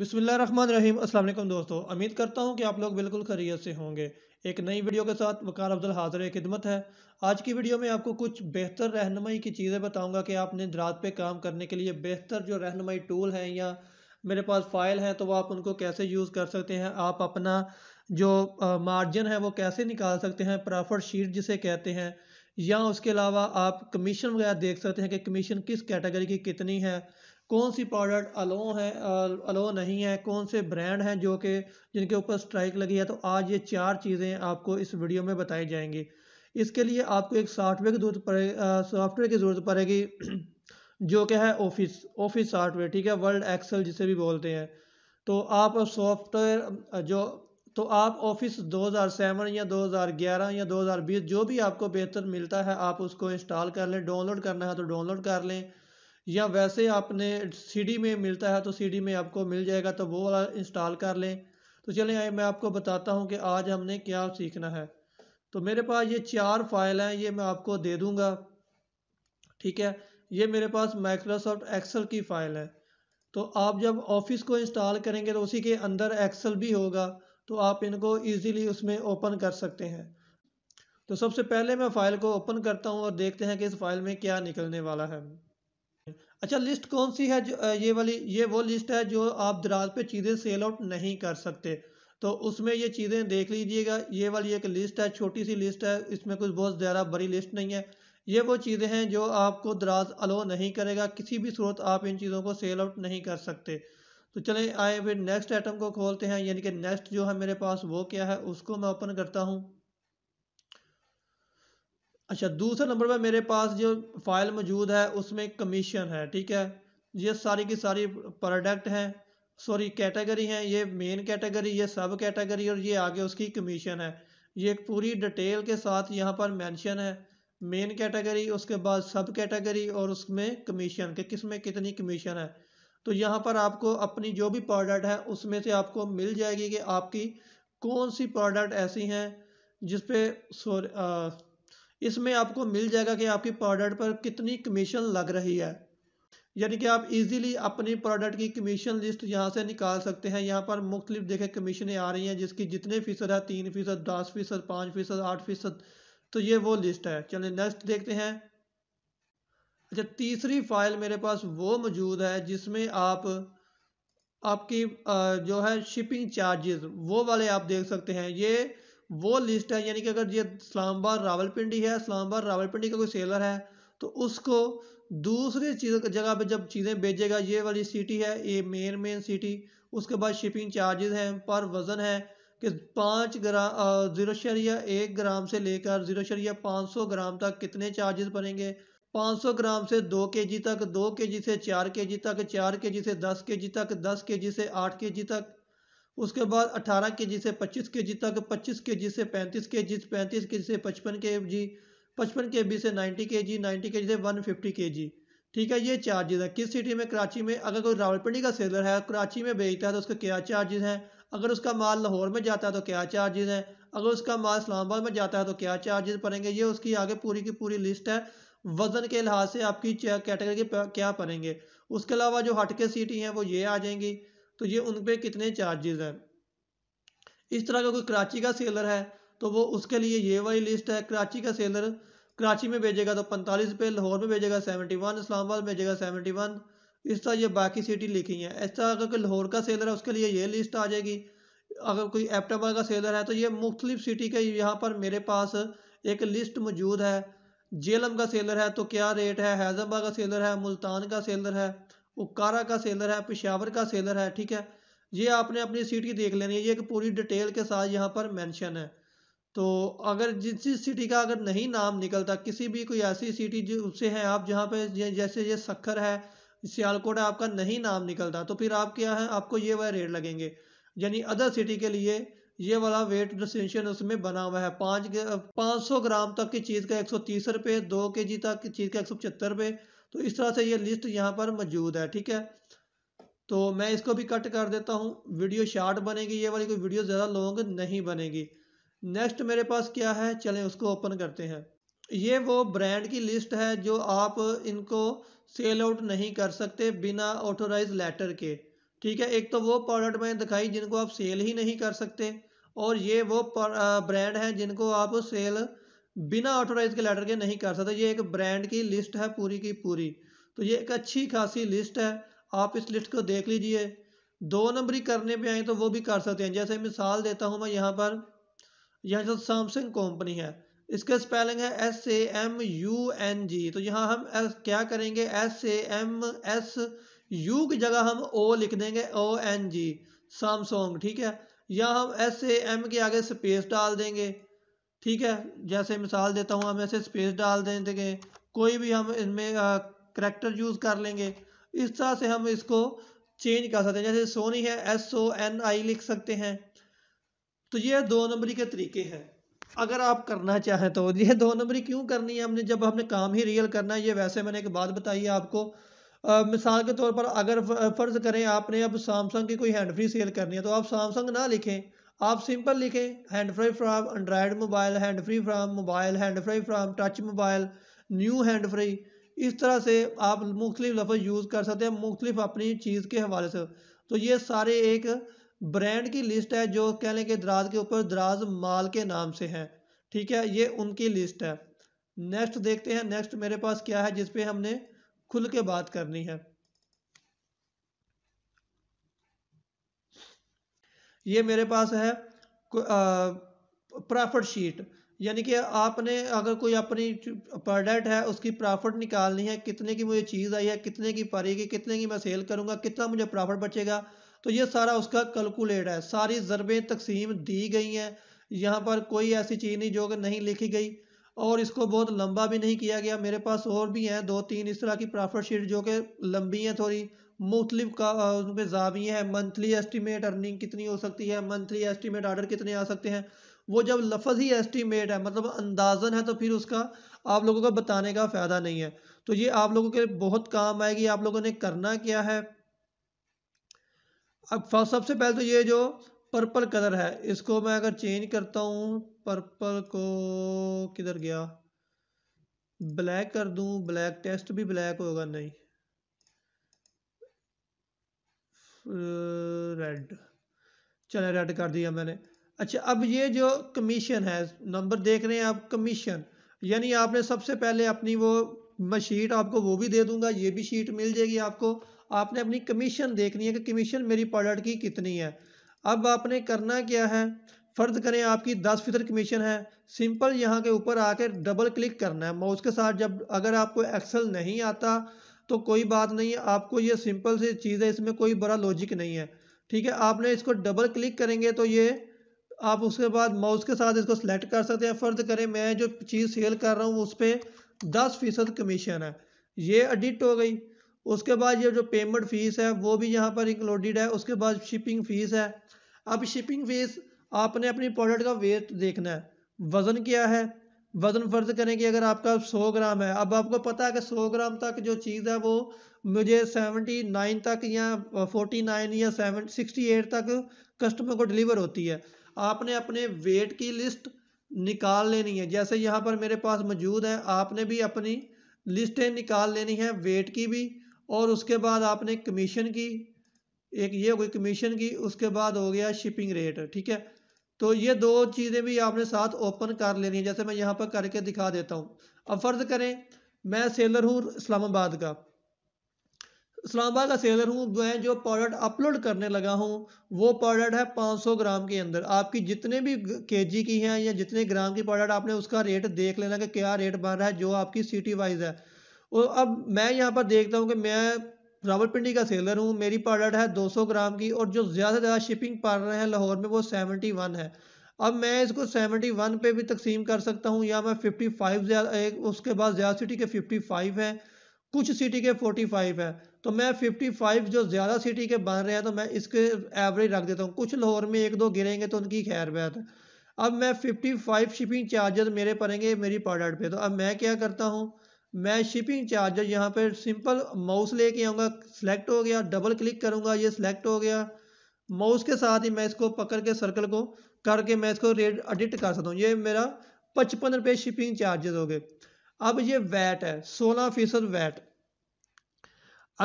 run रहीम अल्लाम दोस्तों उम्मीद करता हूँ कि आप लोग बिल्कुल खरीत से होंगे एक नई वीडियो के साथ वकार अफजल हाजिर खिदमत है आज की वीडियो में आपको कुछ बेहतर रहनमई की चीज़ें बताऊँगा कि आपने दरात पे काम करने के लिए बेहतर जो रहनमई टूल हैं या मेरे पास फ़ाइल हैं तो वो आप उनको कैसे यूज़ कर सकते हैं आप अपना जो मार्जिन है वो कैसे निकाल सकते हैं प्रॉफिट शीट जिसे कहते हैं या उसके अलावा आप कमीशन वगैरह देख सकते हैं कि कमीशन किस कैटेगरी की कितनी है कौन सी प्रोडक्ट अलो है अलो नहीं है कौन से ब्रांड हैं जो कि जिनके ऊपर स्ट्राइक लगी है तो आज ये चार चीज़ें आपको इस वीडियो में बताई जाएंगी इसके लिए आपको एक सॉफ्टवेयर की जरूरत पड़ेगी सॉफ्टवेयर की ज़रूरत पड़ेगी जो क्या है ऑफिस ऑफिस सॉफ्टवेयर ठीक है वर्ल्ड एक्सेल जिसे भी बोलते हैं तो आप सॉफ्टवेयर जो तो आप ऑफिस 2007 या 2011 या 2020 जो भी आपको बेहतर मिलता है आप उसको इंस्टॉल कर लें डाउनलोड करना है तो डाउनलोड कर लें या वैसे आपने सीडी में मिलता है तो सीडी में आपको मिल जाएगा तो वो वाला इंस्टॉल कर लें तो चलें मैं आपको बताता हूँ कि आज हमने क्या सीखना है तो मेरे पास ये चार फाइल हैं ये मैं आपको दे दूँगा ठीक है ये मेरे पास माइक्रोसॉफ्ट एक्सेल की फाइल है तो आप जब ऑफिस को इंस्टॉल करेंगे तो उसी के अंदर एक्सेल भी होगा तो आप इनको इजीली उसमें ओपन कर सकते हैं तो सबसे पहले मैं फ़ाइल को ओपन करता हूँ और देखते हैं कि इस फाइल में क्या निकलने वाला है अच्छा लिस्ट कौन सी है जो ये वाली ये वो लिस्ट है जो आप दराज पे चीज़ें सेल आउट नहीं कर सकते तो उसमें ये चीज़ें देख लीजिएगा ये वाली एक लिस्ट है छोटी सी लिस्ट है इसमें कुछ बहुत ज़्यादा बड़ी लिस्ट नहीं है ये वो चीज़ें हैं जो आपको दराज अलो नहीं करेगा किसी भी सूरत आप इन चीज़ों को सेल आउट नहीं कर सकते तो चलें आए फिर नेक्स्ट आइटम को खोलते हैं यानी कि नेक्स्ट जो है मेरे पास वो क्या है उसको मैं ओपन करता हूँ अच्छा दूसरे नंबर पर मेरे पास जो फाइल मौजूद है उसमें कमीशन है ठीक है ये सारी की सारी प्रोडक्ट हैं सॉरी कैटेगरी हैं ये मेन कैटेगरी ये सब कैटेगरी और ये आगे उसकी कमीशन है ये एक पूरी डिटेल के साथ यहाँ पर मेंशन है मेन कैटेगरी उसके बाद सब कैटेगरी और उसमें कमीशन के किस में कितनी कमीशन है तो यहाँ पर आपको अपनी जो भी प्रोडक्ट है उसमें से आपको मिल जाएगी कि आपकी कौन सी प्रोडक्ट ऐसी हैं जिसपे सॉरी इसमें आपको मिल जाएगा कि आपकी प्रोडक्ट पर कितनी कमीशन लग रही है यानी कि आप इजीली अपनी प्रोडक्ट की कमीशन लिस्ट यहाँ से निकाल सकते हैं यहाँ पर मुख्तलिफ देखे कमीशनें आ रही हैं जिसकी जितने फ़ीसद है तीन फ़ीसद दस फ़ीसद पाँच फ़ीसद आठ फ़ीसद तो ये वो लिस्ट है चलिए नेक्स्ट देखते हैं अच्छा तीसरी फाइल मेरे पास वो मौजूद है जिसमें आप आपकी जो है शिपिंग चार्जेस वो वाले आप देख सकते हैं ये वो लिस्ट है यानी कि अगर ये इस्लामाबाद रावलपिंडी है इस्लामाबाद रावलपिंडी का कोई सेलर है तो उसको दूसरी चीज़ जगह पे जब चीज़ें बेचेगा ये वाली सिटी है ये मेन मेन सिटी उसके बाद शिपिंग चार्जेस हैं पर वज़न है कि पाँच ग्राम ज़ीरो शरिया एक ग्राम से लेकर ज़ीरो शरिया पाँच सौ ग्राम तक कितने चार्जेस पड़ेंगे पाँच सौ ग्राम से दो के जी तक दो के जी से चार के जी तक चार के जी से दस के जी तक दस के जी से आठ के जी तक उसके बाद 18 के जी से 25 के जी तक 25 के जी से 35 के जी पैंतीस के जी से 55 के जी पचपन के बी से 90 के जी नाइन्टी के जी से 150 के जी ठीक है ये चार्जेस हैं किस सिटी में कराची में अगर कोई रावलपिंडी का सेलर है कराची में बेचता है तो उसका क्या चार्जेस हैं अगर उसका माल लाहौर में जाता है तो क्या चार्जेस हैं अगर उसका माल इस्लामाबाद में जाता है तो क्या चार्जेस पड़ेंगे ये उसकी आगे पूरी की पूरी लिस्ट है वजन के लिहाज से आपकी कैटेगरी के क्या पड़ेंगे उसके अलावा जो हटके सिटी हैं वो ये आ जाएंगी तो ये उन पर कितने चार्जेज़ हैं इस तरह का कोई कराची का सेलर है तो वो उसके लिए ये वाली लिस्ट है कराची का सेलर कराची में भेजेगा तो पैंतालीस रुपये लाहौर में भेजेगा सेवेंटी वन इस्लामाबाद में भेजेगा सेवेंटी वन इस तरह ये बाकी सिटी लिखी है इस तरह अगर कोई लाहौर का सेलर है उसके लिए ये लिस्ट आ जाएगी अगर कोई एपटाबाद का सेलर है तो ये मुख्तलिफ सिटी के यहाँ पर मेरे पास एक लिस्ट मौजूद है जेलम का सेलर है तो क्या रेट है हैदराबाद का सेलर है मुल्तान का सेलर है उकारा का सेलर है पेशावर का सेलर है ठीक है ये आपने अपनी सिटी देख लेनी है ये एक पूरी डिटेल के साथ यहाँ पर मेंशन है तो अगर जिस सिटी का अगर नहीं नाम निकलता किसी भी कोई ऐसी सिटी उससे है आप जहाँ पे जैसे ये सखर है सियालकोट है आपका नहीं नाम निकलता तो फिर आप क्या है आपको ये वह रेट लगेंगे यानी अदर सिटी के लिए ये वाला वेट डिस्टिंक्शन उसमें बना हुआ है पाँच पाँच सौ ग्राम तक की चीज़ का एक सौ तीस रुपये दो के जी तक की चीज़ का एक सौ पचहत्तर रुपये तो इस तरह से ये लिस्ट यहाँ पर मौजूद है ठीक है तो मैं इसको भी कट कर देता हूँ वीडियो शार्ट बनेगी ये वाली कोई वीडियो ज़्यादा लॉन्ग नहीं बनेगी नेक्स्ट मेरे पास क्या है चलें उसको ओपन करते हैं ये वो ब्रांड की लिस्ट है जो आप इनको सेल आउट नहीं कर सकते बिना ऑथोराइज लेटर के ठीक है एक तो वो प्रोडक्ट मैंने दिखाई जिनको आप सेल ही नहीं कर सकते और ये वो ब्रांड हैं जिनको आप सेल बिना ऑथोराइज के लेटर के नहीं कर सकते ये एक ब्रांड की लिस्ट है पूरी की पूरी तो ये एक अच्छी खासी लिस्ट है आप इस लिस्ट को देख लीजिए दो नंबरी करने पे आए तो वो भी कर सकते हैं जैसे मिसाल देता हूँ मैं यहाँ पर यहाँ जो सैमसंग कंपनी है इसके स्पेलिंग है S A M U N G तो यहाँ हम एस क्या करेंगे S A M S U की जगह हम ओ लिख देंगे ओ एन जी सैमसोंग ठीक है या हम एस ए एम के आगे स्पेस डाल देंगे ठीक है जैसे मिसाल देता हूँ हम ऐसे स्पेस डाल देंगे कोई भी हम इनमें करेक्टर यूज़ कर लेंगे इस तरह से हम इसको चेंज कर सकते हैं जैसे सोनी है एस ओ एन आई लिख सकते हैं तो ये दो नंबरी के तरीके हैं अगर आप करना चाहें तो ये दो नंबरी क्यों करनी है हमने जब हमने काम ही रियल करना है ये वैसे मैंने एक बात बताई है आपको आ, मिसाल के तौर पर अगर फ़र्ज़ करें आपने अब सैमसंग की कोई हैंड फ्री सेल करनी है तो आप सैमसंग ना लिखें आप सिंपल लिखें hand free from Android mobile hand free from mobile hand free from touch mobile new hand free इस तरह से आप मुख्तलिफ लफ्ज़ यूज़ कर सकते हैं मुख्तलिफ अपनी चीज़ के हवाले से तो ये सारे एक ब्रांड की लिस्ट है जो कह लें कि दराज के ऊपर दराज माल के नाम से हैं ठीक है ये उनकी लिस्ट है नेक्स्ट देखते हैं नेक्स्ट मेरे पास क्या है जिस हमने खुल के बात करनी है ये मेरे पास है प्रॉफिट शीट यानी कि आपने अगर कोई अपनी प्रोडक्ट है उसकी प्रॉफिट निकालनी है कितने की मुझे चीज़ आई है कितने की पड़ेगी कितने की मैं सेल करूँगा कितना मुझे प्रॉफिट बचेगा तो ये सारा उसका कैलकुलेट है सारी ज़रबें तकसीम दी गई हैं यहाँ पर कोई ऐसी चीज़ नहीं जो कि नहीं लिखी गई और इसको बहुत लंबा भी नहीं किया गया मेरे पास और भी हैं दो तीन इस तरह की प्रॉफिट शीट जो कि लंबी हैं थोड़ी मुख्तलिफ का उनके जावी हैं मंथली एस्टीमेट अर्निंग कितनी हो सकती है मंथली एस्टीमेट आर्डर कितने आ सकते हैं वो जब लफज ही एस्टीमेट है मतलब अंदाजन है तो फिर उसका आप लोगों का बताने का फ़ायदा नहीं है तो ये आप लोगों के बहुत काम आएगी आप लोगों ने करना क्या है अब सबसे पहले तो ये जो पर्पल कलर है इसको मैं अगर चेंज करता हूँ पर्पल को किधर गया ब्लैक कर दूँ ब्लैक टेस्ट भी ब्लैक होगा नहीं रेड चले रेड कर दिया मैंने अच्छा अब ये जो कमीशन है नंबर देख रहे हैं आप कमीशन यानी आपने सबसे पहले अपनी वो मैं शीट आपको वो भी दे दूंगा ये भी शीट मिल जाएगी आपको आपने अपनी कमीशन देखनी है कि कमीशन मेरी प्रोडक्ट की कितनी है अब आपने करना क्या है फर्द करें आपकी दस फीसद कमीशन है सिंपल यहाँ के ऊपर आके डबल क्लिक करना है माउस के साथ जब अगर आपको एक्सेल नहीं आता तो कोई बात नहीं है आपको ये सिंपल सी चीज़ है इसमें कोई बड़ा लॉजिक नहीं है ठीक है आपने इसको डबल क्लिक करेंगे तो ये आप उसके बाद माउस के साथ इसको सेलेक्ट कर सकते हैं फ़र्ज करें मैं जो चीज़ सेल कर रहा हूँ उस पर दस फीसद कमीशन है ये एडिट हो गई उसके बाद ये जो पेमेंट फ़ीस है वो भी यहाँ पर इंक्लूडेड है उसके बाद शिपिंग फ़ीस है अब शिपिंग फ़ीस आपने अपनी प्रोडक्ट का वेट देखना है वज़न क्या है वज़न फ़र्ज़ करें कि अगर आपका 100 ग्राम है अब आपको पता है कि 100 ग्राम तक जो चीज़ है वो मुझे 79 तक या 49 या 7 68 तक कस्टमर को डिलीवर होती है आपने अपने वेट की लिस्ट निकाल लेनी है जैसे यहाँ पर मेरे पास मौजूद है आपने भी अपनी लिस्टें निकाल लेनी है वेट की भी और उसके बाद आपने कमीशन की एक ये हो गई कमीशन की उसके बाद हो गया शिपिंग रेट ठीक है तो ये दो चीज़ें भी आपने साथ ओपन कर लेनी है जैसे मैं यहाँ पर करके दिखा देता हूँ अब फ़र्ज़ करें मैं सेलर हूँ इस्लामाबाद का इस्लामाबाद का सेलर हूँ मैं जो प्रोडक्ट अपलोड करने लगा हूँ वो प्रोडक्ट है 500 ग्राम के अंदर आपकी जितने भी केजी की हैं या जितने ग्राम की प्रोडक्ट आपने उसका रेट देख लेना कि क्या रेट बन रहा है जो आपकी सिटी वाइज है और अब मैं यहाँ पर देखता हूँ कि मैं रावलपिंडी का सेलर हूँ मेरी प्रोडक्ट है 200 ग्राम की और जो ज़्यादा से ज़्यादा शिपिंग रहे हैं लाहौर में वो 71 है अब मैं इसको 71 पे भी तकसीम कर सकता हूँ या मैं 55 ज़्यादा उसके बाद ज़्यादा सिटी के 55 हैं कुछ सिटी के 45 हैं तो मैं 55 जो ज़्यादा सिटी के बन रहे हैं तो मैं इसके एवरेज रख देता हूँ कुछ लाहौर में एक दो गिरेंगे तो उनकी खैर बात है अब मैं फिफ्टी शिपिंग चार्जेस मेरे पड़ेंगे मेरी प्रोडक्ट पर तो अब मैं क्या करता हूँ मैं शिपिंग चार्जेज यहाँ पर सिंपल माउस लेके आऊँगा सेलेक्ट हो गया डबल क्लिक करूँगा ये सिलेक्ट हो गया माउस के साथ ही मैं इसको पकड़ के सर्कल को करके मैं इसको रेट एडिट कर सकता हूँ ये मेरा पचपन रुपये शिपिंग चार्जेस हो गए अब ये वैट है सोलह फीसद वैट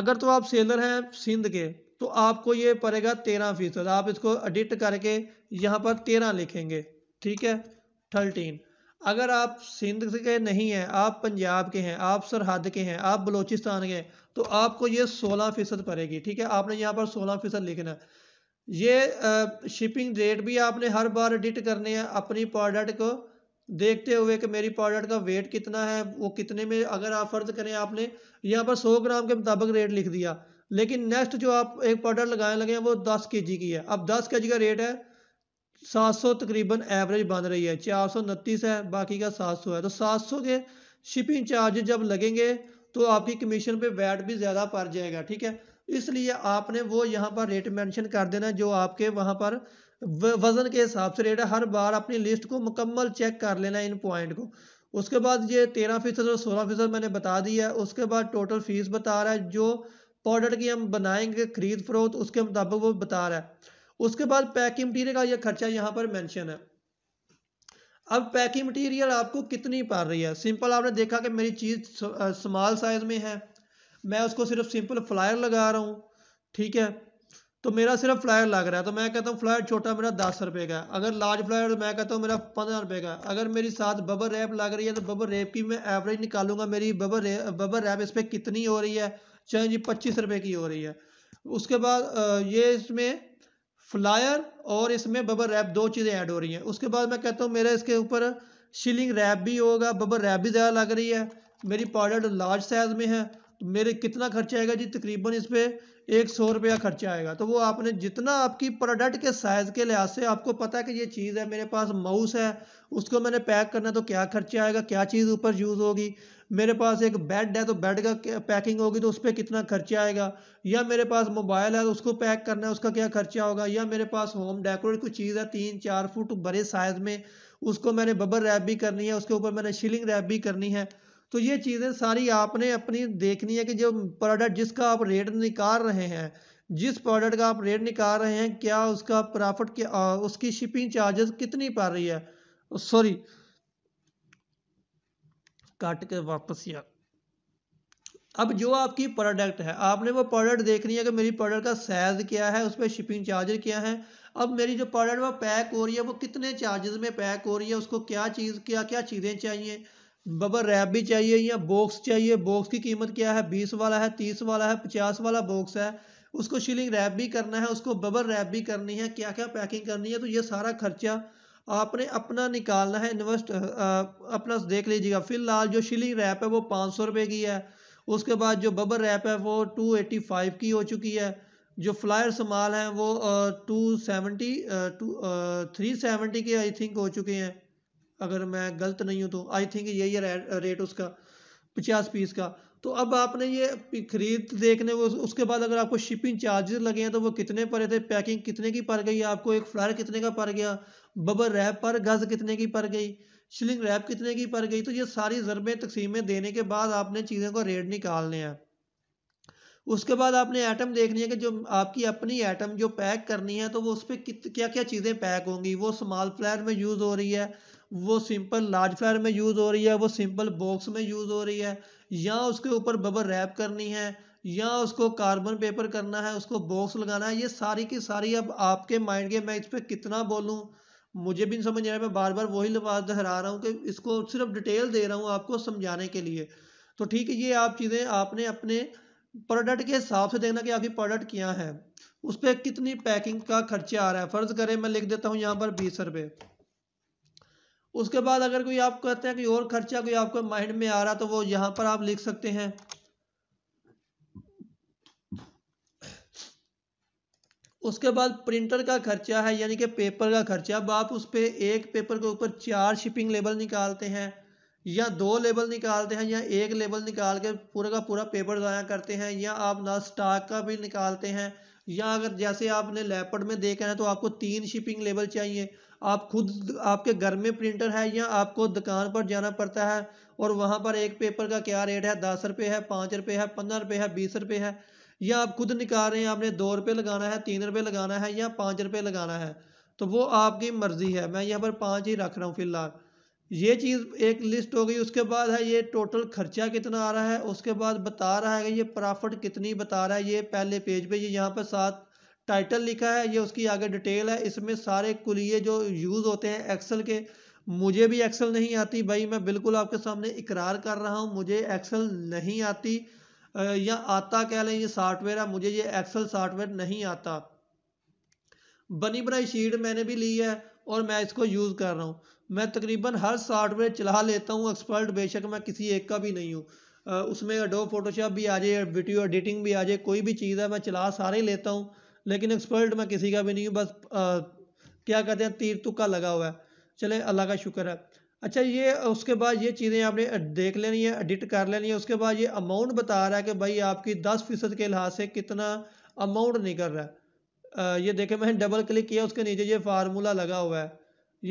अगर तो आप सेलर हैं सिंध के तो आपको ये पड़ेगा तेरह फीसद आप इसको एडिट करके यहाँ पर तेरह लिखेंगे ठीक है थर्टीन अगर आप सिंध के नहीं हैं आप पंजाब के हैं आप सरहद के हैं आप बलूचिस्तान के हैं तो आपको ये सोलह फ़ीसद पड़ेगी ठीक है आपने यहाँ पर सोलह फ़ीसद लिखना ये शिपिंग रेट भी आपने हर बार एडिट करने हैं अपनी प्रोडक्ट को देखते हुए कि मेरी प्रोडक्ट का वेट कितना है वो कितने में अगर आप फ़र्ज करें आपने यहाँ पर सौ ग्राम के मुताबिक रेट लिख दिया लेकिन नेक्स्ट जो आप एक प्रोडक्ट लगाने लगे हैं वो दस के जी की है अब दस के जी का रेट है सात सौ तकरीबन एवरेज बन रही है चार सौ उनतीस है बाकी का सात सौ है तो सात सौ के शिपिंग चार्ज जब लगेंगे तो आपकी कमीशन पे वैट भी ज़्यादा पड़ जाएगा ठीक है इसलिए आपने वो यहाँ पर रेट मेंशन कर देना जो आपके वहाँ पर वज़न के हिसाब से रेट है हर बार अपनी लिस्ट को मुकम्मल चेक कर लेना इन पॉइंट को उसके बाद ये तेरह फीसद और सोलह फीसद मैंने बता दी है उसके बाद टोटल फीस बता रहा है जो प्रोडक्ट की हम बनाएंगे खरीद फरोख्त उसके मुताबिक वो बता रहा है उसके बाद पैकिंग मटीरियल का यह खर्चा यहाँ पर मेंशन है अब पैकिंग मटीरियल आपको कितनी पड़ रही है सिंपल आपने देखा कि मेरी चीज़ स्मॉल साइज़ में है मैं उसको सिर्फ सिंपल फ्लायर लगा रहा हूँ ठीक है तो मेरा सिर्फ फ्लायर लग रहा है तो मैं कहता हूँ फ्लायर छोटा मेरा दस रुपये का अगर लार्ज फ्लायर तो मैं कहता हूँ मेरा पंद्रह रुपये का अगर मेरी साथ बबर रैप लग रही है तो बबर रैप की मैं एवरेज निकालूंगा मेरी बबर बबर रैप इस पर कितनी हो रही है चाहे जी पच्चीस रुपये की हो रही है उसके बाद ये इसमें फ्लायर और इसमें बबर रैप दो चीज़ें ऐड हो रही हैं उसके बाद मैं कहता हूँ मेरा इसके ऊपर शिलिंग रैप भी होगा बबर रैप भी ज़्यादा लग रही है मेरी पाउडर लार्ज साइज़ में है तो मेरे कितना खर्चा आएगा जी तकरीबन इस पर एक सौ रुपया खर्चा आएगा तो वो आपने जितना आपकी प्रोडक्ट के साइज़ के लिहाज से आपको पता है कि ये चीज़ है मेरे पास माउस है उसको मैंने पैक करना तो क्या खर्चा आएगा क्या चीज़ ऊपर यूज़ होगी मेरे पास एक बेड है तो बेड का पैकिंग होगी तो उस पर कितना खर्चा आएगा या मेरे पास मोबाइल है तो उसको पैक करना है उसका क्या खर्चा होगा या मेरे पास होम डेकोरेट कोई चीज़ है तीन चार फुट बड़े साइज़ में उसको मैंने बबर रैप भी करनी है उसके ऊपर मैंने शिलिंग रैप भी करनी है तो ये चीज़ें सारी आपने अपनी देखनी है कि जो प्रोडक्ट जिसका आप रेट निकाल रहे हैं जिस प्रोडक्ट का आप रेट निकाल रहे हैं क्या उसका प्रॉफिट क्या उसकी शिपिंग चार्जेस कितनी पड़ रही है सॉरी काट के वापस या अब जो आपकी प्रोडक्ट है आपने वो प्रोडक्ट देखनी है कि मेरी प्रोडक्ट का साइज क्या है उस पर शिपिंग चार्जेस क्या है अब मेरी जो प्रोडक्ट वो पैक हो रही है वो कितने चार्जेस में पैक हो रही है उसको क्या चीज़ क्या क्या चीज़ें चाहिए बबर रैप भी चाहिए या बॉक्स चाहिए बॉक्स की कीमत क्या है बीस वाला है तीस वाला है पचास वाला बॉक्स है उसको शिलिंग रैप भी करना है उसको बबर रैप भी करनी है क्या क्या पैकिंग करनी है तो ये सारा खर्चा आपने अपना निकालना है इन्वेस्ट अपना देख लीजिएगा फिलहाल जो शिलिंग रैप है वो पाँच सौ रुपये की है उसके बाद जो बबर रैप है वो टू एटी फाइव की हो चुकी है जो फ्लायर समाल हैं वो two seventy two three seventy के आई थिंक हो चुके हैं अगर मैं गलत नहीं हूँ तो आई थिंक यही है रेट उसका पचास पीस का तो अब आपने ये खरीद देखने वो उसके बाद अगर आपको शिपिंग चार्जेस लगे हैं तो वो कितने पड़े थे पैकिंग कितने की पड़ गई आपको एक फ्लायर कितने का पड़ गया बबर रैप पर गज़ कितने की पड़ गई शिलिंग रैप कितने की पड़ गई तो ये सारी जरबे तकसीमें देने के बाद आपने चीज़ों का रेट निकालने हैं उसके बाद आपने आइटम देखनी है कि जो आपकी अपनी आइटम जो पैक करनी है तो वो उस पर क्या क्या चीज़ें पैक होंगी वो स्मॉल फ्लायर में यूज़ हो रही है वो सिंपल लार्ज फ्लायर में यूज़ हो रही है वो सिंपल बॉक्स में यूज़ हो रही है या उसके ऊपर बबर रैप करनी है या उसको कार्बन पेपर करना है उसको बॉक्स लगाना है ये सारी की सारी अब आपके माइंड के मैं इस पर कितना बोलूँ मुझे भी नहीं समझ आया मैं बार बार वही लफाज दोहरा रहा हूँ कि इसको सिर्फ डिटेल दे रहा हूँ आपको समझाने के लिए तो ठीक है ये आप चीज़ें आपने अपने प्रोडक्ट के हिसाब से देखना कि आपकी प्रोडक्ट क्या है उस पर कितनी पैकिंग का खर्चा आ रहा है फ़र्ज़ करें मैं लिख देता हूँ यहाँ पर बीस रुपये उसके बाद अगर कोई आप कहते हैं कि और खर्चा कोई आपको माइंड में आ रहा तो वो यहाँ पर आप लिख सकते हैं उसके बाद प्रिंटर का खर्चा है यानी कि पेपर का खर्चा अब आप उस पर पे एक पेपर के ऊपर चार शिपिंग लेबल निकालते हैं या दो लेबल निकालते हैं या एक लेबल निकाल के पूरा का पूरा पेपर ज़ाया करते हैं या आप ना स्टॉक का भी निकालते हैं या अगर जैसे आपने लैपटॉप में देखा है तो आपको तीन शिपिंग लेबल चाहिए आप खुद आपके घर में प्रिंटर है या आपको दुकान पर जाना पड़ता है और वहाँ पर एक पेपर का क्या रेट है दस रुपये है पाँच रुपये है पंद्रह रुपये है बीस रुपये है या आप खुद निकाल रहे हैं आपने दो रुपये लगाना है तीन रुपये लगाना है या पाँच रुपये लगाना है तो वो आपकी मर्ज़ी है मैं यहाँ पर पाँच ही रख रहा हूँ फ़िलहाल ये चीज़ एक लिस्ट हो गई उसके बाद है ये टोटल खर्चा कितना आ रहा है उसके बाद बता रहा है कि ये प्रॉफिट कितनी बता रहा है ये पहले पेज पे ये यहाँ पर सात टाइटल लिखा है ये उसकी आगे डिटेल है इसमें सारे कुलिए जो यूज़ होते हैं एक्सेल के मुझे भी एक्सेल नहीं आती भाई मैं बिल्कुल आपके सामने इकरार कर रहा हूँ मुझे एक्सेल नहीं आती या आता कह लें ये सॉफ्टवेयर है मुझे ये एक्सेल सॉफ्टवेयर नहीं आता बनी बनाई शीट मैंने भी ली है और मैं इसको यूज़ कर रहा हूँ मैं तकरीबन हर सॉफ्टवेयर चला लेता हूँ एक्सपर्ट बेशक मैं किसी एक का भी नहीं हूँ उसमें डो फोटोशॉप भी आ जाए वीडियो एडिटिंग भी आ जाए कोई भी चीज़ है मैं चला सारे लेता हूँ लेकिन एक्सपर्ट मैं किसी का भी नहीं हूँ बस आ, क्या कहते हैं तीर तुक्का लगा हुआ है चले अल्लाह का शुक्र है अच्छा ये उसके बाद ये चीज़ें आपने देख लेनी है एडिट कर लेनी है उसके बाद ये अमाउंट बता रहा है कि भाई आपकी दस फीसद के लिहाज से कितना अमाउंट निकल रहा है ये देखें मैंने डबल क्लिक किया उसके नीचे ये फार्मूला लगा हुआ है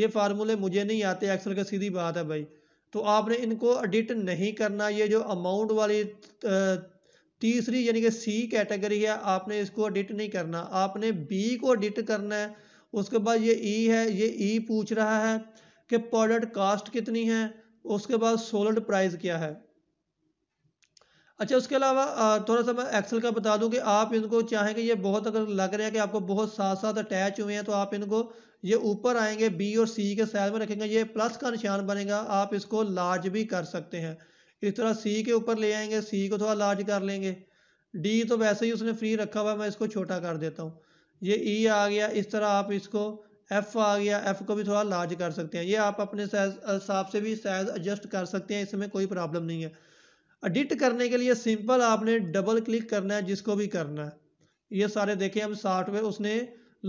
ये फार्मूले मुझे नहीं आते अक्सर का सीधी बात है भाई तो आपने इनको एडिट नहीं करना ये जो अमाउंट वाली तीसरी यानी कि सी कैटेगरी है आपने इसको एडिट नहीं करना आपने बी को एडिट करना है उसके बाद ये ई e है ये ई e पूछ रहा है कि प्रोडक्ट कास्ट कितनी है उसके बाद सोलड प्राइस क्या है अच्छा उसके अलावा थोड़ा सा मैं एक्सेल का बता दूं कि आप इनको चाहें कि ये बहुत अगर लग रहा है कि आपको बहुत साथ साथ अटैच हुए हैं तो आप इनको ये ऊपर आएंगे बी और सी के सेल में रखेंगे ये प्लस का निशान बनेगा आप इसको लार्ज भी कर सकते हैं इस तरह सी के ऊपर ले आएंगे सी को थोड़ा लार्ज कर लेंगे डी तो वैसे ही उसने फ्री रखा हुआ मैं इसको छोटा कर देता हूँ ये ई e आ गया इस तरह आप इसको एफ़ आ गया एफ़ को भी थोड़ा लार्ज कर सकते हैं ये आप अपने साइज हिसाब से भी साइज एडजस्ट कर सकते हैं इसमें कोई प्रॉब्लम नहीं है एडिट करने के लिए सिंपल आपने डबल क्लिक करना है जिसको भी करना है ये सारे देखें हम सॉफ्टवेयर उसने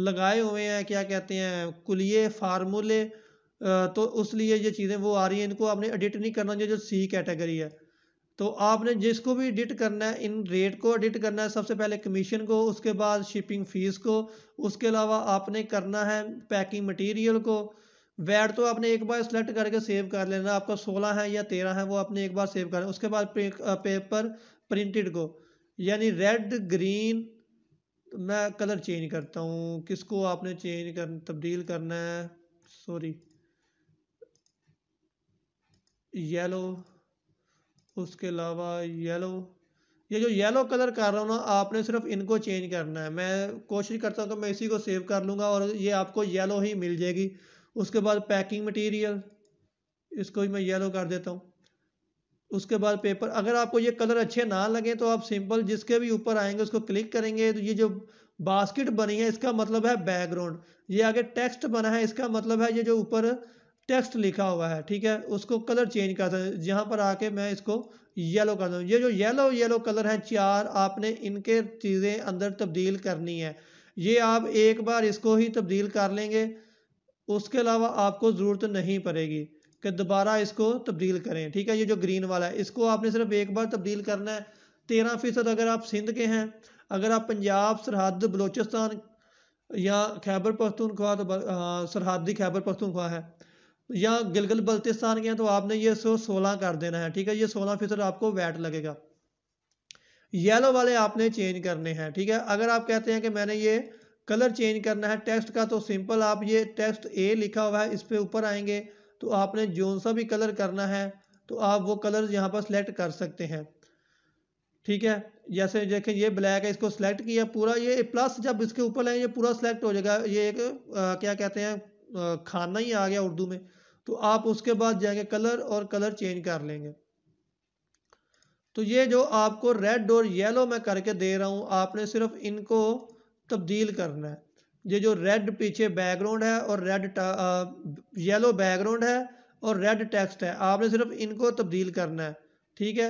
लगाए हुए हैं क्या कहते हैं कुलिए फार्मूले तो उस लिए ये चीज़ें वो आ रही हैं इनको आपने एडिट नहीं करना ये जो सी कैटेगरी है तो आपने जिसको भी एडिट करना है इन रेट को एडिट करना है सबसे पहले कमीशन को उसके बाद शिपिंग फ़ीस को उसके अलावा आपने करना है पैकिंग मटेरियल को वैट तो आपने एक बार सेलेक्ट करके सेव कर लेना आपका सोलह है या तेरह है वो आपने एक बार सेव करना उसके बाद पेपर प्रिंटेड को यानी रेड ग्रीन तो मैं कलर चेंज करता हूँ किसको आपने चेंज कर तब्दील करना है सॉरी येलो उसके अलावा येलो ये जो येलो कलर कर रहा हूँ ना आपने सिर्फ इनको चेंज करना है मैं कोशिश करता हूँ कि मैं इसी को सेव कर लूँगा और ये आपको येलो ही मिल जाएगी उसके बाद पैकिंग मटेरियल इसको भी मैं येलो कर देता हूँ उसके बाद पेपर अगर आपको ये कलर अच्छे ना लगे तो आप सिंपल जिसके भी ऊपर आएंगे उसको क्लिक करेंगे तो ये जो बास्केट बनी है इसका मतलब है बैकग्राउंड ये आगे टेक्स्ट बना है इसका मतलब है ये जो ऊपर टेक्स्ट लिखा हुआ है ठीक है उसको कलर चेंज कर दें यहाँ पर आके मैं इसको येलो कर दूँ ये जो येलो येलो कलर है चार आपने इनके चीज़ें अंदर तब्दील करनी है ये आप एक बार इसको ही तब्दील कर लेंगे उसके अलावा आपको ज़रूरत नहीं पड़ेगी कि दोबारा इसको तब्दील करें ठीक है ये जो ग्रीन वाला है इसको आपने सिर्फ एक बार तब्दील करना है तेरह फ़ीसद अगर आप सिंध के हैं अगर आप पंजाब सरहद बलोचिस्तान या खैबर पख्तूनख्वा तो सरहदी खैबर पख्तूनख्वा है या गिलगल बल्तिस्तान के हैं तो आपने ये सो सोलह कर देना है ठीक है ये सोलह फीसद आपको वैट लगेगा येलो वाले आपने चेंज करने हैं ठीक है अगर आप कहते हैं कि मैंने ये कलर चेंज करना है टेक्स्ट का तो सिंपल आप ये टेक्स्ट ए लिखा हुआ है इस पर ऊपर आएंगे तो आपने जोन सा भी कलर करना है तो आप वो कलर यहाँ पर सिलेक्ट कर सकते हैं ठीक है जैसे देखें ये ब्लैक है इसको सेलेक्ट किया पूरा ये प्लस जब इसके ऊपर लाएंगे पूरा सिलेक्ट हो जाएगा ये एक आ, क्या कहते हैं खाना ही आ गया उर्दू में तो आप उसके बाद जाएंगे कलर और कलर चेंज कर लेंगे तो ये जो आपको रेड और येलो मैं करके दे रहा हूँ आपने सिर्फ इनको तब्दील करना है ये जो रेड पीछे बैकग्राउंड है और रेड येलो बैकग्राउंड है और रेड टेक्स्ट है आपने सिर्फ इनको तब्दील करना है ठीक है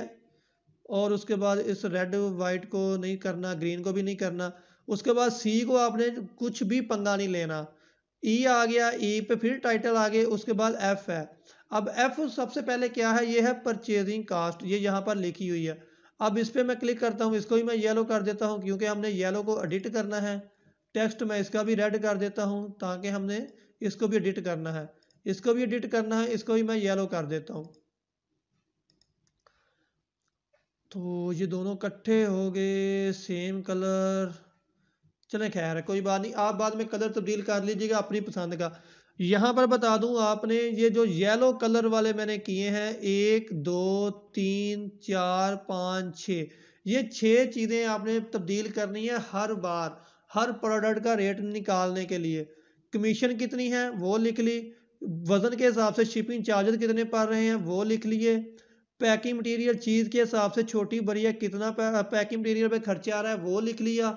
और उसके बाद इस रेड वाइट को नहीं करना ग्रीन को भी नहीं करना उसके बाद सी को आपने कुछ भी पंगा नहीं लेना ई e आ गया ई e पे फिर टाइटल आ गए उसके बाद एफ है अब एफ सबसे पहले क्या है ये है परचेजिंग कास्ट ये यहाँ पर लिखी हुई है अब इस पर मैं क्लिक करता हूँ इसको भी मैं येलो कर देता हूँ क्योंकि हमने येलो को एडिट करना है टेक्स्ट मैं इसका भी रेड कर देता हूँ ताकि हमने इसको भी एडिट करना है इसको भी एडिट करना है इसको भी मैं येलो कर देता हूँ तो ये दोनों इकट्ठे हो गए सेम कलर चलें खैर है कोई बात नहीं आप बाद में कलर तब्दील कर लीजिएगा अपनी पसंद का यहाँ पर बता दूँ आपने ये जो येलो कलर वाले मैंने किए हैं एक दो तीन चार पाँच छः ये छः चीज़ें आपने तब्दील करनी है हर बार हर प्रोडक्ट का रेट निकालने के लिए कमीशन कितनी है वो लिख ली वज़न के हिसाब से शिपिंग चार्जेस कितने पड़ रहे हैं वो लिख लिए पैकिंग मटेरियल चीज़ के हिसाब से छोटी बड़ी है कितना पैकिंग मटेरियल पे खर्चा आ रहा है वो लिख लिया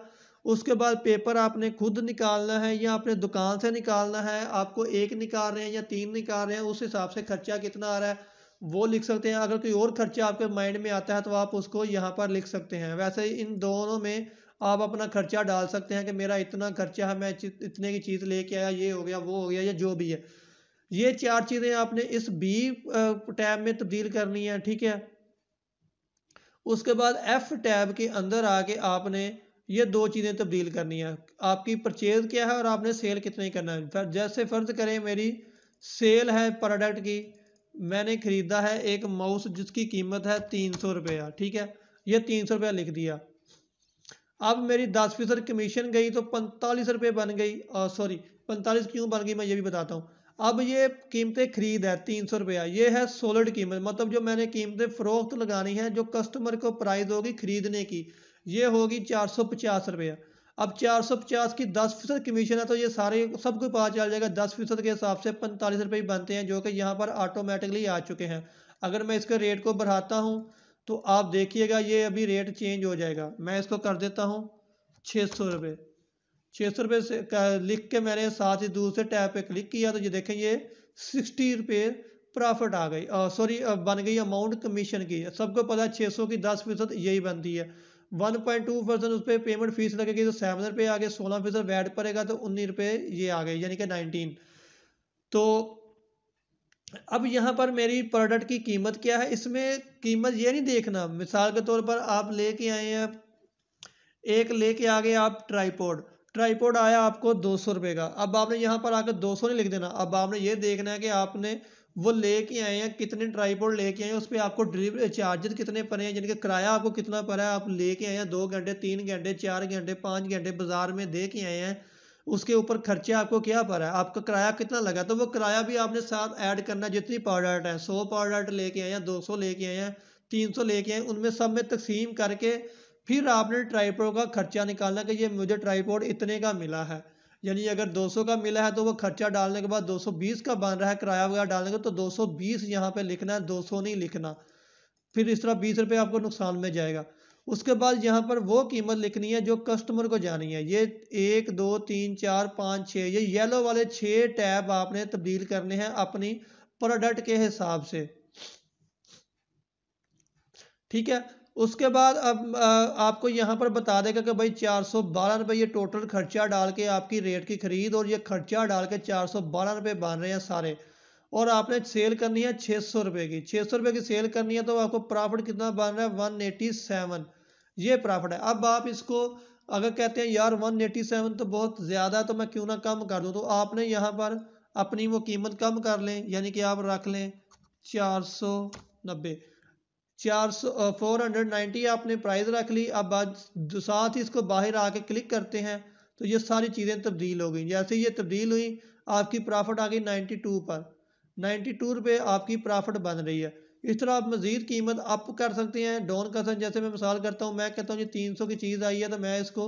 उसके बाद पेपर आपने खुद निकालना है या अपने दुकान से निकालना है आपको एक निकाल रहे हैं या तीन निकाल रहे हैं उस हिसाब से खर्चा कितना आ रहा है वो लिख सकते हैं अगर कोई और खर्चा आपके माइंड में आता है तो आप उसको यहाँ पर लिख सकते हैं वैसे ही इन दोनों में आप अपना खर्चा डाल सकते हैं कि मेरा इतना खर्चा है मैं इतने की चीज़ लेके आया ये हो गया वो हो गया या जो भी है ये चार चीज़ें आपने इस बी टैब में तब्दील करनी है ठीक है उसके बाद एफ टैब के अंदर आके आपने ये दो चीज़ें तब्दील करनी है आपकी परचेज़ क्या है और आपने सेल कितनी करना है जैसे फ़र्ज़ करें मेरी सेल है प्रोडक्ट की मैंने ख़रीदा है एक माउस जिसकी कीमत है तीन सौ रुपया ठीक है ये तीन सौ रुपया लिख दिया अब मेरी दस फीसद कमीशन गई तो पैंतालीस रुपये बन गई सॉरी पैंतालीस क्यों बन गई मैं ये भी बताता हूँ अब ये कीमतें खरीद है तीन सौ रुपया ये है सोलड कीमत मतलब जो मैंने कीमतें फ़रोख्त लगानी है जो कस्टमर को प्राइस होगी खरीदने की ये होगी चार सौ पचास रुपया अब चार सौ पचास की दस फीसद कमीशन है तो ये सारे सबको पता चल जाएगा दस फीसद के हिसाब से पैंतालीस रुपये बनते हैं जो कि यहाँ पर ऑटोमेटिकली आ चुके हैं अगर मैं इसके रेट को बढ़ाता हूँ तो आप देखिएगा ये अभी रेट चेंज हो जाएगा मैं इसको कर देता हूँ छः सौ रुपये छः सौ रुपये से लिख के मैंने साथ ही दूसरे टैब पे क्लिक किया तो ये देखें ये सिक्सटी रुपये प्रॉफिट आ गई सॉरी बन गई अमाउंट कमीशन की सबको पता है छः सौ की दस फीसद यही बनती है वन पॉइंट टू परसेंट उस पर पे पेमेंट फीस लगेगी तो सेवन रुपये आ गए सोलह फीसद वैट पड़ेगा तो उन्नीस रुपये ये आ गए यानी कि नाइनटीन तो अब यहाँ पर मेरी प्रोडक्ट की कीमत क्या है इसमें कीमत ये नहीं देखना मिसाल के तौर पर आप लेके आए हैं एक लेके आ गए आप ट्राईपोड ट्राईपोड आया आपको दो सौ रुपये का अब आपने यहाँ पर आकर दो सौ नहीं लिख देना अब आपने ये देखना है कि आपने वो लेके आए हैं कितने ट्राईपोर्ड लेके आए हैं उस पर आपको डिलीवरी चार्जेस कितने पड़े हैं जिनका किराया आपको कितना पड़ा है आप लेके आए हैं दो घंटे तीन घंटे चार घंटे पाँच घंटे बाजार में दे के आए हैं उसके ऊपर खर्चे आपको क्या पड़ा है आपका किराया कितना लगा तो वो किराया भी आपने साथ ऐड करना जितनी पावर डाट है सौ पावर डाट लेके आए हैं दो सौ लेके आए हैं तीन सौ लेके आए उनमें सब में तकसीम करके फिर आपने ट्राईपोर्ड का खर्चा निकालना कि ये मुझे ट्राईपोर्ड इतने का मिला है यानी अगर 200 का मिला है तो वो खर्चा डालने के बाद 220 का बन रहा है किराया वगैरह डालने का तो 220 यहाँ पे लिखना है 200 नहीं लिखना फिर इस तरह बीस रुपये आपको नुकसान में जाएगा उसके बाद यहाँ पर वो कीमत लिखनी है जो कस्टमर को जानी है ये एक दो तीन चार पाँच छः ये येलो वाले छः टैब आपने तब्दील करने हैं अपनी प्रोडक्ट के हिसाब से ठीक है उसके बाद अब आपको यहाँ पर बता देगा कि भाई चार सौ बारह रुपये ये टोटल खर्चा डाल के आपकी रेट की ख़रीद और ये खर्चा डाल के चार सौ बारह रुपये बन रहे हैं सारे और आपने सेल करनी है छः सौ रुपये की छः सौ रुपये की सेल करनी है तो आपको प्रॉफिट कितना बन रहा है वन एटी सेवन ये प्रॉफिट है अब आप इसको अगर कहते हैं यार वन एटी सेवन तो बहुत ज़्यादा है तो मैं क्यों ना कम कर दूँ तो आपने यहाँ पर अपनी वो कीमत कम कर लें यानी कि आप रख लें चार सौ नब्बे चार सौ फोर हंड्रेड नाइन्टी आपने प्राइस रख ली अब साथ ही इसको बाहर आके क्लिक करते हैं तो ये सारी चीज़ें तब्दील हो गई जैसे ये तब्दील हुई आपकी प्रॉफिट आ गई नाइन्टी टू पर नाइन्टी टू रुपये आपकी प्रॉफिट बन रही है इस तरह आप मज़ीद कीमत अप कर सकते हैं डाउन कर सकते हैं जैसे मैं मिसाल करता हूँ मैं कहता हूँ जी तीन सौ की चीज़ आई है तो मैं इसको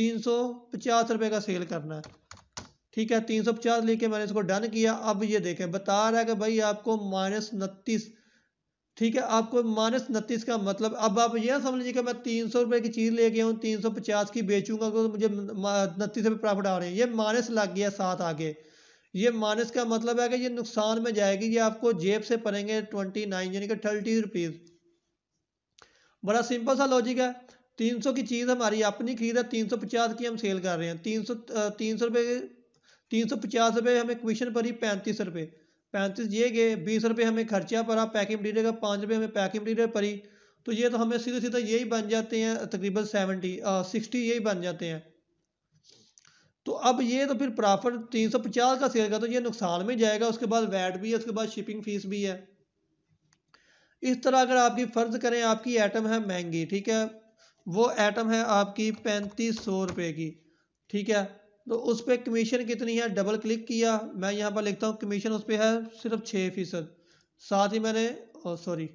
तीन सौ पचास रुपये का सेल करना है ठीक है तीन सौ पचास लेके मैंने इसको डन किया अब ये देखें बता रहा है कि भाई आपको माइनस उनतीस ठीक है आपको माइनस उनतीस का मतलब अब आप यह समझ लीजिए कि मैं तीन सौ रुपये की चीज़ लेके आऊँ तीन सौ पचास की बेचूंगा तो मुझे उनतीस रुपये प्रॉफिट आ रहे हैं ये माइनस लग गया साथ आगे ये माइनस का मतलब है कि ये नुकसान में जाएगी ये आपको जेब से पड़ेंगे ट्वेंटी नाइन यानी कि थर्टी रुपीज़ बड़ा सिंपल सा लॉजिक है तीन सौ की चीज़ हमारी अपनी खरीद है तीन सौ पचास की हम सेल कर रहे हैं तीन सौ तीन सौ रुपये तीन सौ पचास रुपये हमें पर पड़ी पैंतीस रुपये पैंतीस ये गए बीस रुपये हमें खर्चा पड़ा पैकिंग मटीरियल का पाँच रुपये हमें पैकिंग मटीरियल पड़ी तो ये तो हमें सीधे सीधे यही बन जाते हैं तकरीबन सेवेंटी सिक्सटी यही बन जाते हैं तो अब ये तो फिर प्रॉफिट तीन सौ पचास का सेल का तो ये नुकसान में जाएगा उसके बाद वैट भी है उसके बाद शिपिंग फीस भी है इस तरह अगर आपकी फ़र्ज़ करें आपकी आइटम है महंगी ठीक है वो आइटम है आपकी पैंतीस सौ रुपये की ठीक है तो उस पर कमीशन कितनी है डबल क्लिक किया मैं यहाँ पर लिखता हूँ कमीशन उस पर है सिर्फ छः फीसद साथ ही मैंने सॉरी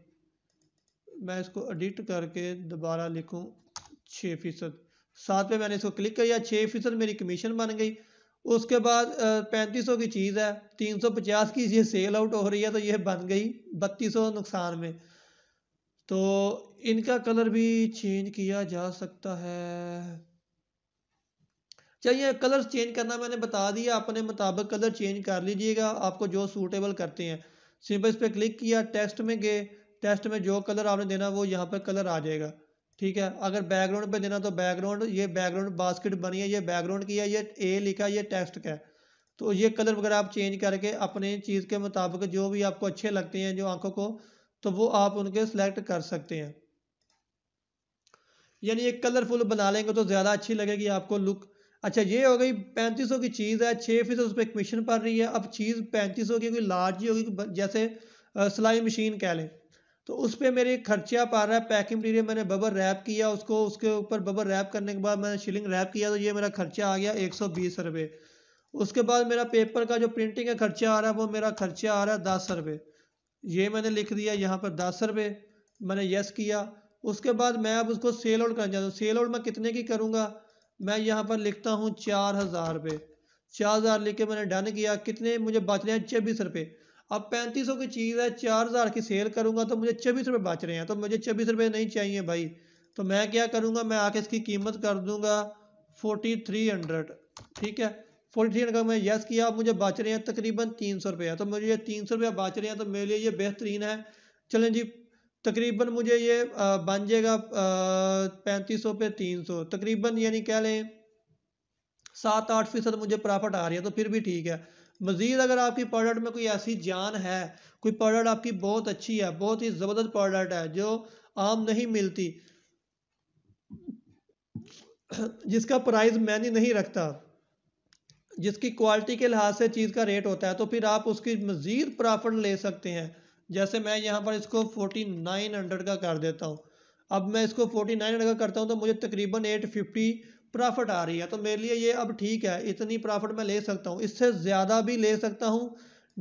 मैं इसको एडिट करके दोबारा लिखूँ छः फीसद साथ पे मैंने इसको क्लिक किया छः फीसद मेरी कमीशन बन गई उसके बाद पैंतीस सौ की चीज़ है तीन सौ पचास की ये सेल आउट हो रही है तो ये बन गई बत्तीस सौ नुकसान में तो इनका कलर भी चेंज किया जा सकता है चलिए कलर चेंज करना मैंने बता दिया अपने मुताबिक कलर चेंज कर लीजिएगा आपको जो सूटेबल करते हैं सिंपल इस पर क्लिक किया टेक्स्ट में गए टेक्स्ट में जो कलर आपने देना वो यहाँ पर कलर आ जाएगा ठीक है अगर बैकग्राउंड पे देना तो बैकग्राउंड ये बैकग्राउंड बास्केट बनी है ये बैकग्राउंड की है ये ए लिखा है ये टेक्स्ट का है तो ये कलर वगैरह आप चेंज करके अपने चीज़ के मुताबिक जो भी आपको अच्छे लगते हैं जो आंखों को तो वो आप उनके सेलेक्ट कर सकते हैं यानी ये कलरफुल बना लेंगे तो ज़्यादा अच्छी लगेगी आपको लुक अच्छा ये हो गई पैंतीस सौ की चीज़ है छः फीसद उस पर कमीशन पड़ रही है अब चीज़ पैंतीस सौ की कोई लार्ज ही होगी जैसे सिलाई मशीन कह लें तो उस पर मेरे खर्चा पा रहा है पैकिंग मटीरियल मैंने बबर रैप किया उसको उसके ऊपर बबर रैप करने के बाद मैंने शिलिंग रैप किया तो ये मेरा खर्चा आ गया एक सौ बीस रुपये उसके बाद मेरा पेपर का जो प्रिंटिंग का खर्चा आ रहा है वो मेरा खर्चा आ रहा है दस रुपये ये मैंने लिख दिया यहाँ पर दस रुपये मैंने यस किया उसके बाद मैं अब उसको सेल आउट करना चाहता हूँ सेल आउट मैं कितने की करूँगा मैं यहाँ पर लिखता हूँ चार हज़ार रुपये चार हज़ार लिख के मैंने डन किया कितने मुझे बच रहे हैं छब्बीस रुपये अब पैंतीस सौ की चीज़ है चार हज़ार की सेल करूँगा तो मुझे छब्बीस रुपये बच रहे हैं तो मुझे छब्बीस रुपये नहीं चाहिए भाई तो मैं क्या करूँगा मैं आके इसकी कीमत कर दूँगा फोर्टी थ्री हंड्रेड ठीक है फोर्टी थ्री हंड्रेड का मैं यस किया अब मुझे बच रहे हैं तकरीबन तीन सौ रुपये तो मुझे ये तीन सौ रुपया बच रहे हैं तो मेरे लिए ये बेहतरीन है चलें जी तकरीबन मुझे ये बन जाएगा पैंतीस सौ पे तीन सौ तकरीबन यानी कह लें सात आठ फीसद मुझे प्रॉफिट आ रही है तो फिर भी ठीक है मज़ीद अगर आपकी प्रोडक्ट में कोई ऐसी जान है कोई प्रोडक्ट आपकी बहुत अच्छी है बहुत ही ज़बरदस्त प्रोडक्ट है जो आम नहीं मिलती जिसका प्राइस मैंने नहीं रखता जिसकी क्वालिटी के लिहाज से चीज़ का रेट होता है तो फिर आप उसकी मज़ीद प्रॉफिट ले सकते हैं जैसे मैं यहाँ पर इसको फोर्टी नाइन हंड्रेड का कर देता हूँ अब मैं इसको फोर्टी नाइन हंड्रेड का करता हूँ तो मुझे तकरीबन एट फिफ्टी प्रॉफिट आ रही है तो मेरे लिए ये अब ठीक है इतनी प्रॉफिट मैं ले सकता हूँ इससे ज़्यादा भी ले सकता हूँ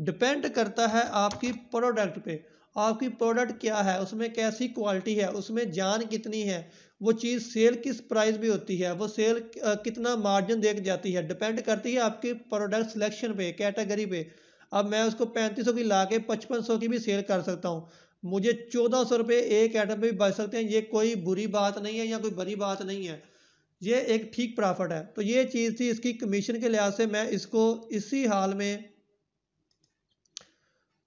डिपेंड करता है आपकी प्रोडक्ट पे आपकी प्रोडक्ट क्या है उसमें कैसी क्वालिटी है उसमें जान कितनी है वो चीज़ सेल किस प्राइस भी होती है वो सेल कितना मार्जिन देख जाती है डिपेंड करती है आपके प्रोडक्ट सिलेक्शन पे कैटेगरी पे अब मैं उसको पैंतीस सौ की ला के पचपन सौ की भी सेल कर सकता हूँ मुझे चौदह सौ रुपये एक आइटम पर भी बच सकते हैं ये कोई बुरी बात नहीं है या कोई बड़ी बात नहीं है ये एक ठीक प्रॉफिट है तो ये चीज़ थी इसकी कमीशन के लिहाज से मैं इसको इसी हाल में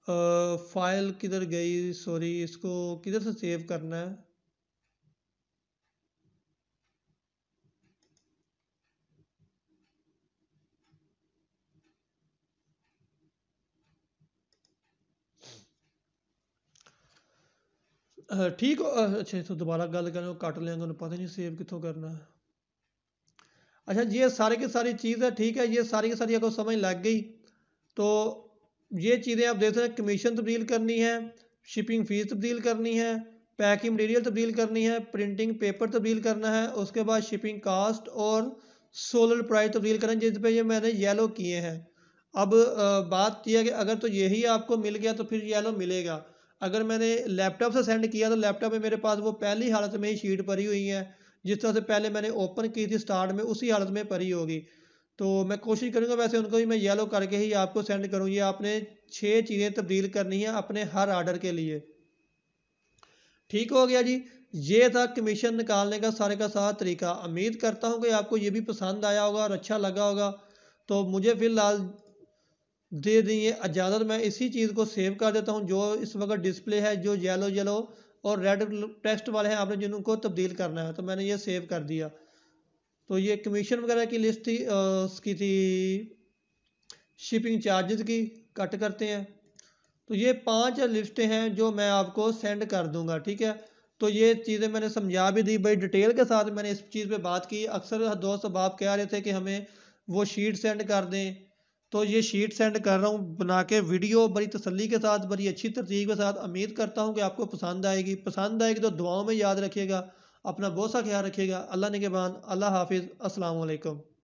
फाइल किधर गई सॉरी इसको किधर से सेव करना है ठीक अच्छा तो दोबारा गल करें कट लेंगे उन्हें पता नहीं सेव कितों करना है अच्छा ये सारी की सारी चीज़ है ठीक है ये सारी की सारी अगर समझ लग गई तो ये चीज़ें आप देख सकते हैं कमीशन तब्दील करनी है शिपिंग फ़ीस तब्दील करनी है पैकिंग मटेरियल तब्दील करनी है प्रिंटिंग पेपर तब्दील करना है उसके बाद शिपिंग कास्ट और सोलर प्राइस तब्दील करना जिस पर ये मैंने येलो किए हैं अब बात यह है कि अगर तो यही आपको मिल गया तो फिर येलो मिलेगा अगर मैंने लैपटॉप से सेंड किया तो लैपटॉप में मेरे पास वो पहली हालत में ही शीट भरी हुई है जिस तरह से पहले मैंने ओपन की थी स्टार्ट में उसी हालत में भरी होगी तो मैं कोशिश करूँगा वैसे उनको भी मैं येलो करके ही आपको सेंड करूँ ये आपने छः चीज़ें तब्दील करनी है अपने हर आर्डर के लिए ठीक हो गया जी ये था कमीशन निकालने का सारे का सारा तरीका उम्मीद करता हूँ कि आपको ये भी पसंद आया होगा और अच्छा लगा होगा तो मुझे फ़िलहाल दे दिए ज़्यादातर मैं इसी चीज़ को सेव कर देता हूँ जो इस वक्त डिस्प्ले है जो येलो येलो और रेड टेक्स्ट वाले हैं आपने जिनको तब्दील करना है तो मैंने ये सेव कर दिया तो ये कमीशन वगैरह की लिस्ट थी उसकी थी शिपिंग चार्जेस की कट करते हैं तो ये पांच लिस्टें हैं जो मैं आपको सेंड कर दूंगा ठीक है तो ये चीज़ें मैंने समझा भी दी बड़ी डिटेल के साथ मैंने इस चीज़ पे बात की अक्सर दोस्त अब आप कह रहे थे कि हमें वो शीट सेंड कर दें तो ये शीट सेंड कर रहा हूँ बना के वीडियो बड़ी तसली के साथ बड़ी अच्छी तरतीब के साथ उम्मीद करता हूँ कि आपको पसंद आएगी पसंद आएगी तो दुआओं में याद रखिएगा अपना बहुत सा ख्याल रखिएगा अल्लाह ने के बाद अल्लाह हाफिज़ असलकम